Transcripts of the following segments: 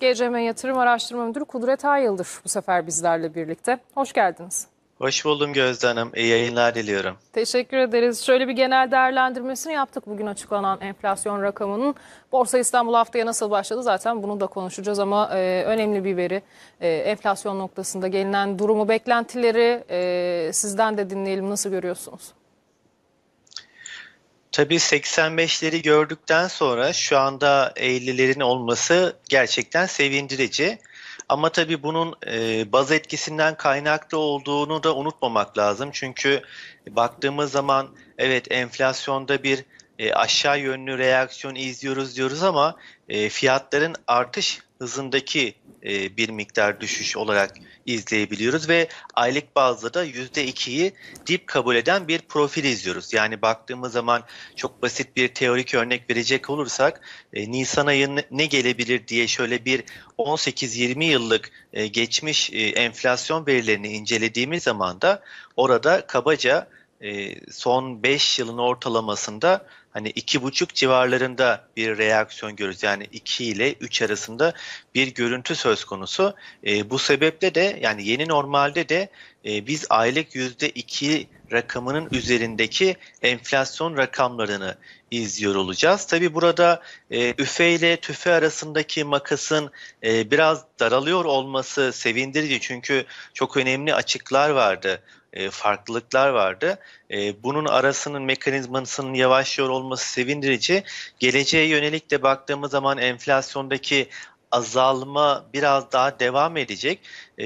GCM Yatırım Araştırma Müdürü Kudret Ayıldır bu sefer bizlerle birlikte. Hoş geldiniz. Hoş buldum Gözde Hanım. İyi yayınlar diliyorum. Teşekkür ederiz. Şöyle bir genel değerlendirmesini yaptık bugün açıklanan enflasyon rakamının. Borsa İstanbul haftaya nasıl başladı zaten bunu da konuşacağız ama e, önemli bir veri. E, enflasyon noktasında gelinen durumu, beklentileri e, sizden de dinleyelim. Nasıl görüyorsunuz? Tabii 85'leri gördükten sonra şu anda 50'lerin olması gerçekten sevindirici. Ama tabii bunun e, baz etkisinden kaynaklı olduğunu da unutmamak lazım. Çünkü baktığımız zaman evet enflasyonda bir e, aşağı yönlü reaksiyon izliyoruz diyoruz ama e, fiyatların artış hızındaki e, bir miktar düşüş olarak izleyebiliyoruz ve aylık bazda da %2'yi dip kabul eden bir profil izliyoruz. Yani baktığımız zaman çok basit bir teorik örnek verecek olursak e, Nisan ayı ne gelebilir diye şöyle bir 18-20 yıllık e, geçmiş e, enflasyon verilerini incelediğimiz zaman da orada kabaca e, son 5 yılın ortalamasında hani iki buçuk civarlarında bir reaksiyon görürüz. Yani 2 ile 3 arasında bir görüntü söz konusu. E, bu sebeple de yani yeni normalde de e, biz aylık yüzde iki rakamının üzerindeki enflasyon rakamlarını izliyor olacağız. Tabi burada e, üfe ile tüfe arasındaki makasın e, biraz daralıyor olması sevindirici çünkü çok önemli açıklar vardı e, farklılıklar vardı. E, bunun arasının mekanizmasının yavaşlıyor olması sevindirici. Geleceğe yönelik de baktığımız zaman enflasyondaki azalma biraz daha devam edecek. E,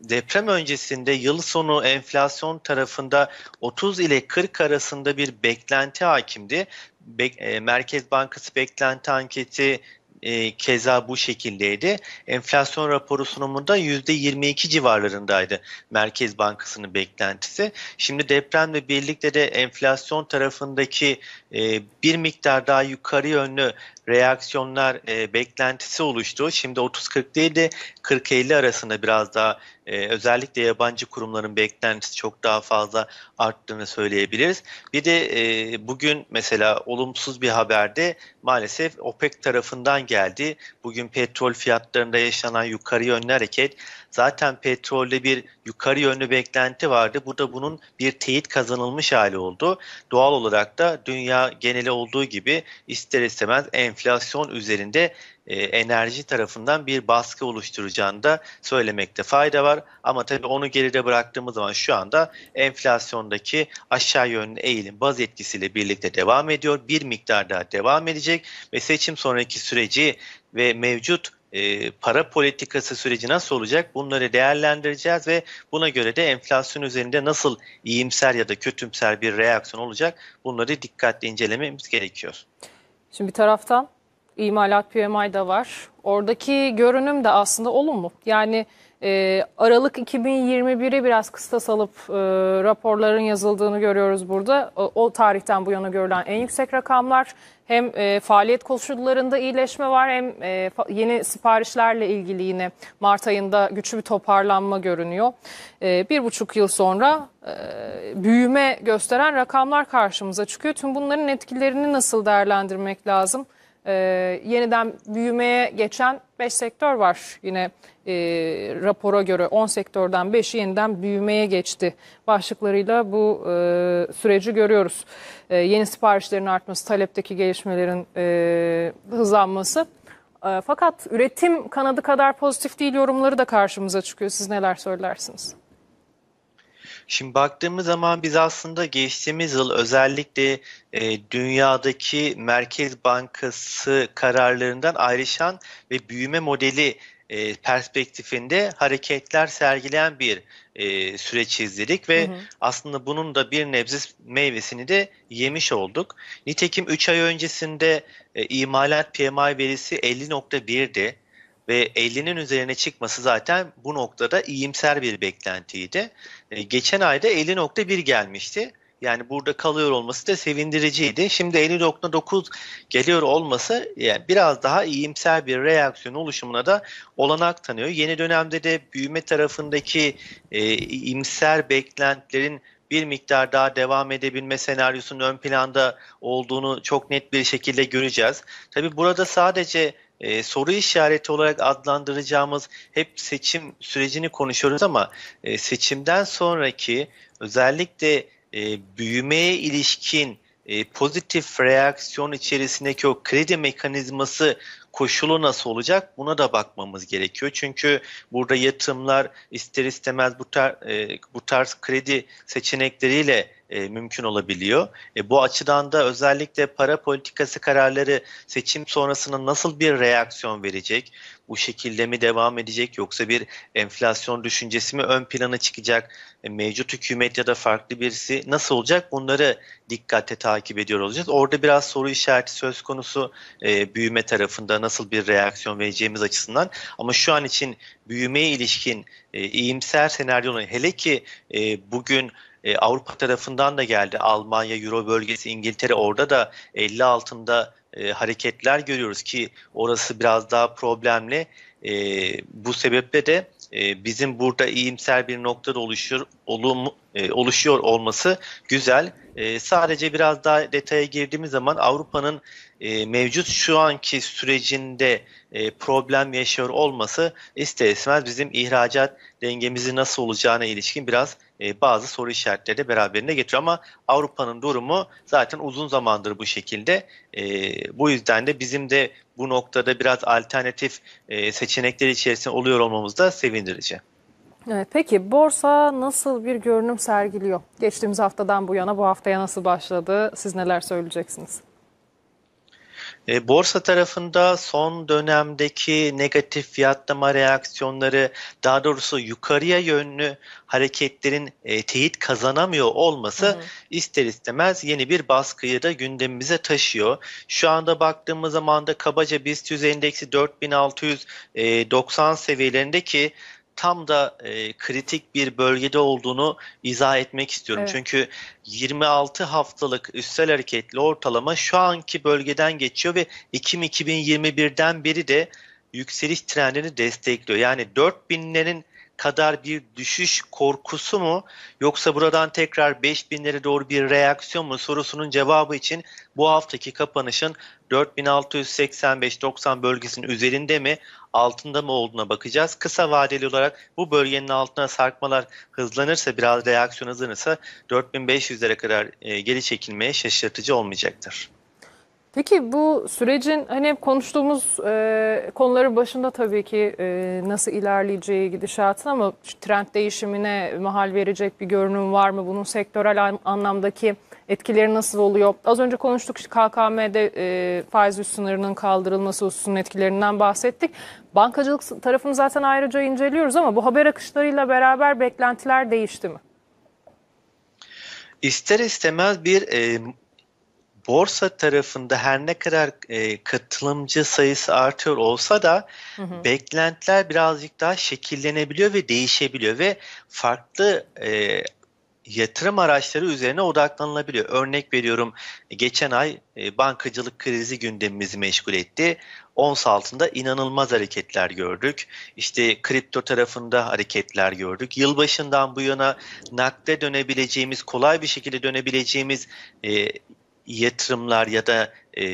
deprem öncesinde yıl sonu enflasyon tarafında 30 ile 40 arasında bir beklenti hakimdi. Be- e, Merkez Bankası beklenti anketi e, keza bu şekildeydi. Enflasyon raporu sunumunda %22 civarlarındaydı Merkez Bankası'nın beklentisi. Şimdi depremle birlikte de enflasyon tarafındaki e, bir miktar daha yukarı yönlü reaksiyonlar e, beklentisi oluştu. Şimdi 30-40 değil de 40-50 arasında biraz daha e, özellikle yabancı kurumların beklentisi çok daha fazla arttığını söyleyebiliriz. Bir de e, bugün mesela olumsuz bir haberde maalesef OPEC tarafından geldi. Bugün petrol fiyatlarında yaşanan yukarı yönlü hareket Zaten petrolde bir yukarı yönlü beklenti vardı. Burada bunun bir teyit kazanılmış hali oldu. Doğal olarak da dünya geneli olduğu gibi ister istemez enflasyon üzerinde e, enerji tarafından bir baskı oluşturacağını da söylemekte fayda var. Ama tabii onu geride bıraktığımız zaman şu anda enflasyondaki aşağı yönlü eğilim baz etkisiyle birlikte devam ediyor. Bir miktar daha devam edecek ve seçim sonraki süreci ve mevcut e, para politikası süreci nasıl olacak bunları değerlendireceğiz ve buna göre de enflasyon üzerinde nasıl iyimser ya da kötümser bir reaksiyon olacak bunları dikkatli incelememiz gerekiyor. Şimdi bir taraftan imalat PMI da var. Oradaki görünüm de aslında olumlu. Yani e, Aralık 2021'i biraz kısta salıp e, raporların yazıldığını görüyoruz burada. O, o tarihten bu yana görülen en yüksek rakamlar hem e, faaliyet koşullarında iyileşme var hem e, yeni siparişlerle ilgili yine Mart ayında güçlü bir toparlanma görünüyor. E, bir buçuk yıl sonra e, büyüme gösteren rakamlar karşımıza çıkıyor. Tüm bunların etkilerini nasıl değerlendirmek lazım? e, yeniden büyümeye geçen 5 sektör var. Yine e, rapora göre 10 sektörden 5'i yeniden büyümeye geçti başlıklarıyla bu e, süreci görüyoruz. E, yeni siparişlerin artması, talepteki gelişmelerin e, hızlanması. E, fakat üretim kanadı kadar pozitif değil yorumları da karşımıza çıkıyor. Siz neler söylersiniz? Şimdi baktığımız zaman biz aslında geçtiğimiz yıl özellikle e, dünyadaki Merkez Bankası kararlarından ayrışan ve büyüme modeli e, perspektifinde hareketler sergileyen bir e, süreç izledik ve hı hı. aslında bunun da bir nebze meyvesini de yemiş olduk. Nitekim 3 ay öncesinde e, imalat PMI verisi 50.1'di ve 50'nin üzerine çıkması zaten bu noktada iyimser bir beklentiydi. E, geçen ayda 50.1 gelmişti. Yani burada kalıyor olması da sevindiriciydi. Şimdi 50.9 geliyor olması yani e, biraz daha iyimser bir reaksiyon oluşumuna da olanak tanıyor. Yeni dönemde de büyüme tarafındaki e, iyimser beklentilerin bir miktar daha devam edebilme senaryosunun ön planda olduğunu çok net bir şekilde göreceğiz. Tabi burada sadece e, soru işareti olarak adlandıracağımız hep seçim sürecini konuşuyoruz ama e, seçimden sonraki özellikle e, büyümeye ilişkin e, pozitif reaksiyon içerisindeki o kredi mekanizması koşulu nasıl olacak buna da bakmamız gerekiyor. Çünkü burada yatırımlar ister istemez bu, tar, e, bu tarz kredi seçenekleriyle e, mümkün olabiliyor. E, bu açıdan da özellikle para politikası kararları seçim sonrasında nasıl bir reaksiyon verecek? Bu şekilde mi devam edecek yoksa bir enflasyon düşüncesi mi ön plana çıkacak? E, mevcut hükümet ya da farklı birisi nasıl olacak? Bunları dikkate takip ediyor olacağız. Orada biraz soru işareti söz konusu e, büyüme tarafında nasıl bir reaksiyon vereceğimiz açısından. Ama şu an için büyümeye ilişkin e, iyimser senaryonun hele ki e, bugün e, Avrupa tarafından da geldi. Almanya, Euro bölgesi, İngiltere orada da 50 altında e, hareketler görüyoruz ki orası biraz daha problemli. E, bu sebeple de e, bizim burada iyimser bir noktada oluşuyor, olum, e, oluşuyor olması güzel. E, sadece biraz daha detaya girdiğimiz zaman Avrupa'nın e, mevcut şu anki sürecinde e, problem yaşıyor olması ister istemez bizim ihracat dengemizi nasıl olacağına ilişkin biraz e, bazı soru işaretleri de beraberinde getiriyor. Ama Avrupa'nın durumu zaten uzun zamandır bu şekilde. E, bu yüzden de bizim de bu noktada biraz alternatif e, seçenekler içerisinde oluyor olmamız da sevindirici. Evet, peki borsa nasıl bir görünüm sergiliyor? Geçtiğimiz haftadan bu yana bu haftaya nasıl başladı? Siz neler söyleyeceksiniz? E, borsa tarafında son dönemdeki negatif fiyatlama reaksiyonları daha doğrusu yukarıya yönlü hareketlerin e, teyit kazanamıyor olması hı hı. ister istemez yeni bir baskıyı da gündemimize taşıyor. Şu anda baktığımız zaman da kabaca BIST 100 endeksi 4690 e, seviyelerindeki tam da e, kritik bir bölgede olduğunu izah etmek istiyorum. Evet. Çünkü 26 haftalık üstel hareketli ortalama şu anki bölgeden geçiyor ve Ekim 2021'den beri de yükseliş trendini destekliyor. Yani 4000'lerin kadar bir düşüş korkusu mu yoksa buradan tekrar 5000'lere doğru bir reaksiyon mu sorusunun cevabı için bu haftaki kapanışın 4685-90 bölgesinin üzerinde mi altında mı olduğuna bakacağız. Kısa vadeli olarak bu bölgenin altına sarkmalar hızlanırsa biraz reaksiyon hızlanırsa 4500'lere kadar e, geri çekilmeye şaşırtıcı olmayacaktır. Peki bu sürecin hani hep konuştuğumuz e, konuları başında tabii ki e, nasıl ilerleyeceği gidişatın ama trend değişimine mahal verecek bir görünüm var mı? Bunun sektörel anlamdaki etkileri nasıl oluyor? Az önce konuştuk işte KKM'de e, faiz üst sınırının kaldırılması hususunun etkilerinden bahsettik. Bankacılık tarafını zaten ayrıca inceliyoruz ama bu haber akışlarıyla beraber beklentiler değişti mi? İster istemez bir e, borsa tarafında her ne kadar e, katılımcı sayısı artıyor olsa da hı hı. beklentiler birazcık daha şekillenebiliyor ve değişebiliyor ve farklı e, yatırım araçları üzerine odaklanılabiliyor. Örnek veriyorum geçen ay e, bankacılık krizi gündemimizi meşgul etti. Ons altında inanılmaz hareketler gördük. İşte kripto tarafında hareketler gördük. Yılbaşından bu yana nakde dönebileceğimiz, kolay bir şekilde dönebileceğimiz e, yatırımlar ya da e,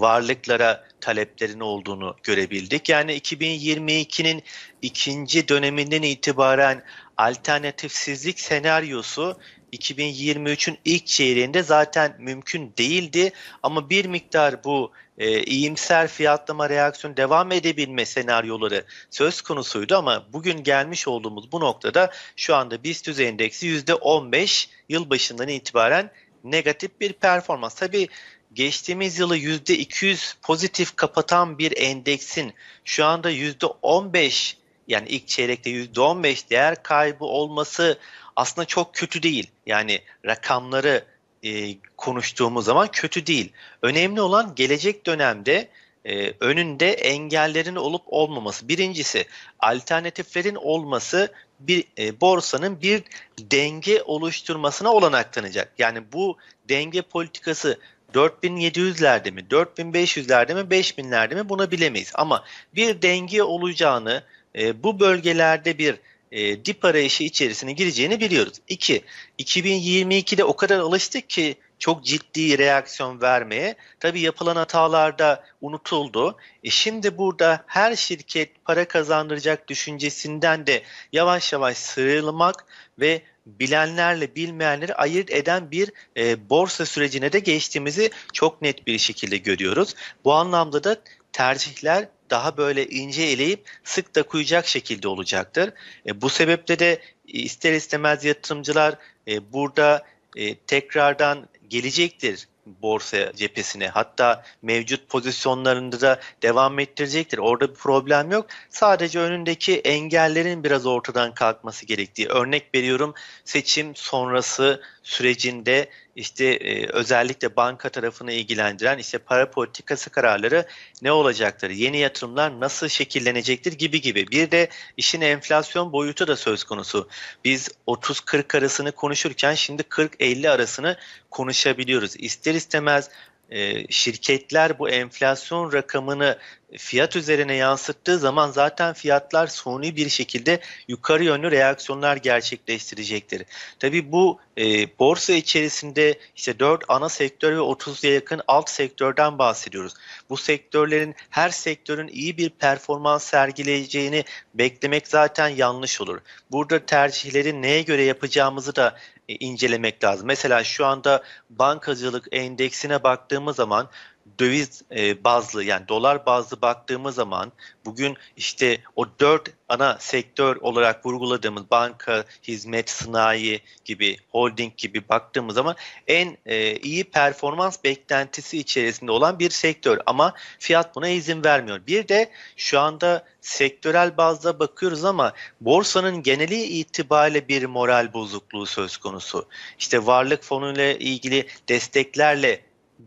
varlıklara taleplerin olduğunu görebildik. Yani 2022'nin ikinci döneminden itibaren alternatifsizlik senaryosu 2023'ün ilk çeyreğinde zaten mümkün değildi ama bir miktar bu e, iyimser fiyatlama reaksiyon devam edebilme senaryoları söz konusuydu ama bugün gelmiş olduğumuz bu noktada şu anda BIST endeksi %15 yıl başından itibaren negatif bir performans. Tabii geçtiğimiz yılı %200 pozitif kapatan bir endeksin şu anda %15 yani ilk çeyrekte %15 değer kaybı olması aslında çok kötü değil. Yani rakamları e, konuştuğumuz zaman kötü değil. Önemli olan gelecek dönemde e, önünde engellerin olup olmaması. Birincisi alternatiflerin olması bir e, borsanın bir denge oluşturmasına olanak tanıyacak. Yani bu denge politikası 4700'lerde mi, 4500'lerde mi, 5000'lerde mi bunu bilemeyiz. Ama bir denge olacağını, e, bu bölgelerde bir e, dip arayışı içerisine gireceğini biliyoruz. 2. 2022'de o kadar alıştık ki çok ciddi reaksiyon vermeye. tabi yapılan hatalarda unutuldu. E şimdi burada her şirket para kazandıracak düşüncesinden de yavaş yavaş sıyrılmak ve bilenlerle bilmeyenleri ayırt eden bir e, borsa sürecine de geçtiğimizi çok net bir şekilde görüyoruz. Bu anlamda da tercihler daha böyle ince eleyip sık da kuyacak şekilde olacaktır. E, bu sebeple de ister istemez yatırımcılar e, burada e, tekrardan gelecektir borsa cephesine. Hatta mevcut pozisyonlarında da devam ettirecektir. Orada bir problem yok. Sadece önündeki engellerin biraz ortadan kalkması gerektiği. Örnek veriyorum seçim sonrası sürecinde işte e, özellikle banka tarafını ilgilendiren işte para politikası kararları ne olacaktır, yeni yatırımlar nasıl şekillenecektir gibi gibi. Bir de işin enflasyon boyutu da söz konusu. Biz 30-40 arasını konuşurken şimdi 40-50 arasını konuşabiliyoruz. İster istemez e, şirketler bu enflasyon rakamını fiyat üzerine yansıttığı zaman zaten fiyatlar suni bir şekilde yukarı yönlü reaksiyonlar gerçekleştirecektir. Tabi bu e, borsa içerisinde işte 4 ana sektör ve 30'ya yakın alt sektörden bahsediyoruz. Bu sektörlerin her sektörün iyi bir performans sergileyeceğini beklemek zaten yanlış olur. Burada tercihleri neye göre yapacağımızı da e, incelemek lazım. Mesela şu anda bankacılık endeksine baktığımız zaman döviz e, bazlı yani dolar bazlı baktığımız zaman bugün işte o dört ana sektör olarak vurguladığımız banka, hizmet, sanayi gibi, holding gibi baktığımız zaman en e, iyi performans beklentisi içerisinde olan bir sektör ama fiyat buna izin vermiyor. Bir de şu anda sektörel bazda bakıyoruz ama borsanın geneli itibariyle bir moral bozukluğu söz konusu. İşte varlık fonu ile ilgili desteklerle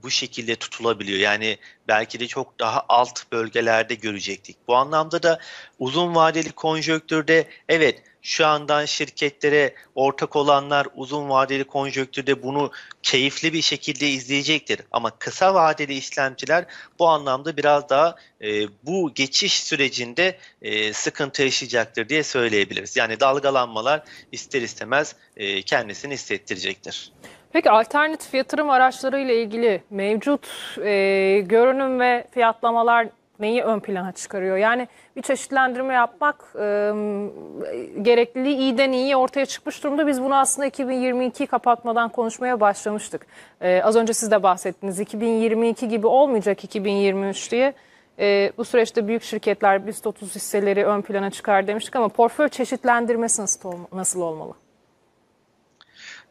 bu şekilde tutulabiliyor. Yani belki de çok daha alt bölgelerde görecektik. Bu anlamda da uzun vadeli konjöktürde evet şu andan şirketlere ortak olanlar uzun vadeli konjöktürde bunu keyifli bir şekilde izleyecektir. Ama kısa vadeli işlemciler bu anlamda biraz daha e, bu geçiş sürecinde e, sıkıntı yaşayacaktır diye söyleyebiliriz. Yani dalgalanmalar ister istemez e, kendisini hissettirecektir. Peki alternatif yatırım araçları ile ilgili mevcut e, görünüm ve fiyatlamalar neyi ön plana çıkarıyor? Yani bir çeşitlendirme yapmak e, gerekliliği iyiden iyi ortaya çıkmış durumda. Biz bunu aslında 2022 kapatmadan konuşmaya başlamıştık. E, az önce siz de bahsettiniz 2022 gibi olmayacak 2023 diye. E, bu süreçte büyük şirketler BIST 30 hisseleri ön plana çıkar demiştik ama portföy çeşitlendirmesi nasıl, nasıl olmalı?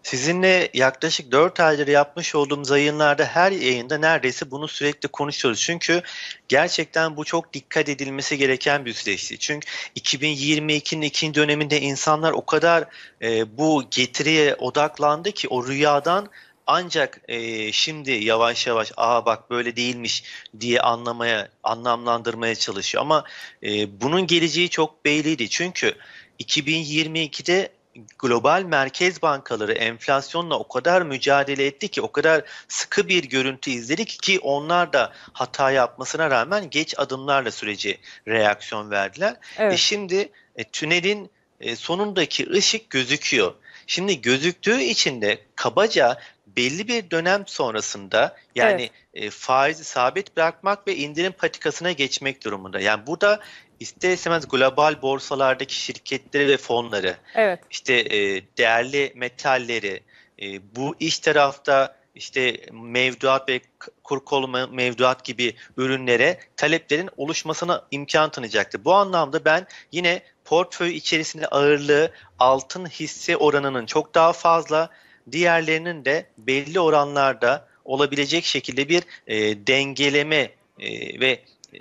Sizinle yaklaşık 4 aydır yapmış olduğumuz yayınlarda her yayında neredeyse bunu sürekli konuşuyoruz. Çünkü gerçekten bu çok dikkat edilmesi gereken bir süreçti. Çünkü 2022'nin ikinci döneminde insanlar o kadar e, bu getiriye odaklandı ki o rüyadan ancak e, şimdi yavaş yavaş aa bak böyle değilmiş diye anlamaya anlamlandırmaya çalışıyor. Ama e, bunun geleceği çok belliydi. Çünkü 2022'de global merkez bankaları enflasyonla o kadar mücadele etti ki o kadar sıkı bir görüntü izledik ki onlar da hata yapmasına rağmen geç adımlarla süreci reaksiyon verdiler. E evet. E şimdi e, tünelin e, sonundaki ışık gözüküyor. Şimdi gözüktüğü için de kabaca belli bir dönem sonrasında yani evet. e, faizi sabit bırakmak ve indirim patikasına geçmek durumunda. Yani burada ister istemez global borsalardaki şirketleri ve fonları, evet. işte e, değerli metalleri, e, bu iş tarafta işte mevduat ve kur kolu mevduat gibi ürünlere taleplerin oluşmasına imkan tanıyacaktır. Bu anlamda ben yine portföy içerisinde ağırlığı altın hisse oranının çok daha fazla diğerlerinin de belli oranlarda olabilecek şekilde bir e, dengeleme e, ve e,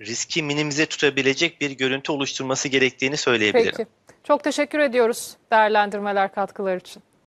riski minimize tutabilecek bir görüntü oluşturması gerektiğini söyleyebilirim. Peki. Çok teşekkür ediyoruz değerlendirmeler katkılar için.